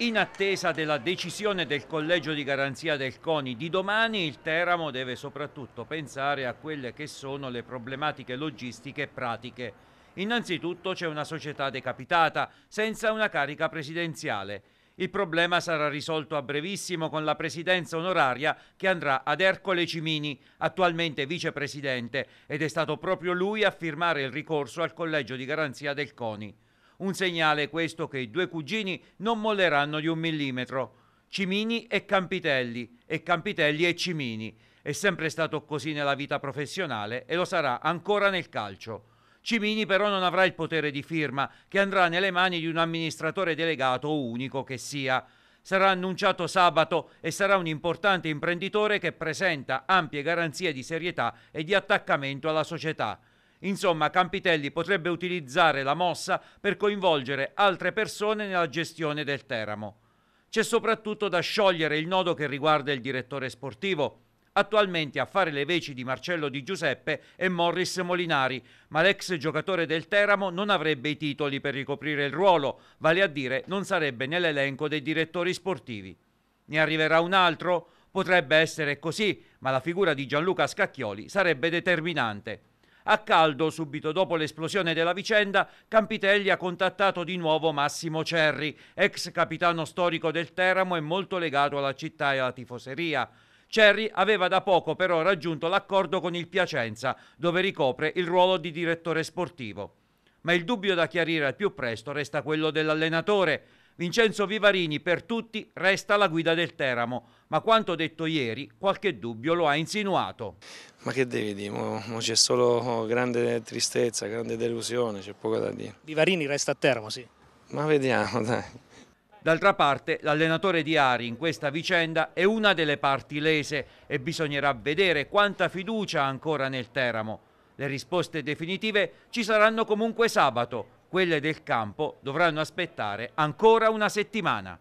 In attesa della decisione del collegio di garanzia del CONI di domani, il Teramo deve soprattutto pensare a quelle che sono le problematiche logistiche e pratiche. Innanzitutto c'è una società decapitata, senza una carica presidenziale. Il problema sarà risolto a brevissimo con la presidenza onoraria che andrà ad Ercole Cimini, attualmente vicepresidente, ed è stato proprio lui a firmare il ricorso al collegio di garanzia del CONI. Un segnale questo che i due cugini non molleranno di un millimetro. Cimini e Campitelli, e Campitelli e Cimini. È sempre stato così nella vita professionale e lo sarà ancora nel calcio. Cimini però non avrà il potere di firma, che andrà nelle mani di un amministratore delegato unico che sia. Sarà annunciato sabato e sarà un importante imprenditore che presenta ampie garanzie di serietà e di attaccamento alla società. Insomma, Campitelli potrebbe utilizzare la mossa per coinvolgere altre persone nella gestione del Teramo. C'è soprattutto da sciogliere il nodo che riguarda il direttore sportivo. Attualmente a fare le veci di Marcello Di Giuseppe è Morris Molinari, ma l'ex giocatore del Teramo non avrebbe i titoli per ricoprire il ruolo, vale a dire non sarebbe nell'elenco dei direttori sportivi. Ne arriverà un altro? Potrebbe essere così, ma la figura di Gianluca Scacchioli sarebbe determinante. A caldo, subito dopo l'esplosione della vicenda, Campitelli ha contattato di nuovo Massimo Cerri, ex capitano storico del Teramo e molto legato alla città e alla tifoseria. Cerri aveva da poco però raggiunto l'accordo con il Piacenza, dove ricopre il ruolo di direttore sportivo. Ma il dubbio da chiarire al più presto resta quello dell'allenatore, Vincenzo Vivarini per tutti resta alla guida del Teramo, ma quanto detto ieri qualche dubbio lo ha insinuato. Ma che devi dire, c'è solo grande tristezza, grande delusione, c'è poco da dire. Vivarini resta a Teramo, sì. Ma vediamo, dai. D'altra parte l'allenatore di Ari in questa vicenda è una delle parti lese e bisognerà vedere quanta fiducia ha ancora nel Teramo. Le risposte definitive ci saranno comunque sabato, quelle del campo dovranno aspettare ancora una settimana.